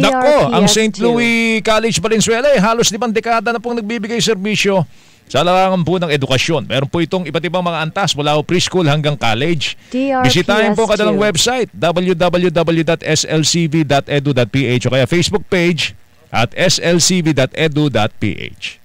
DRPST. Nako, ang St. Louis College Valenzuela eh, halos limang dekada na pong nagbibigay serbisyo sa larangan po ng edukasyon. Meron po itong iba't ibang mga antas mula po preschool hanggang college. Bisitahin po kadalang website www.slcv.edu.ph o kaya Facebook page at slcv.edu.ph.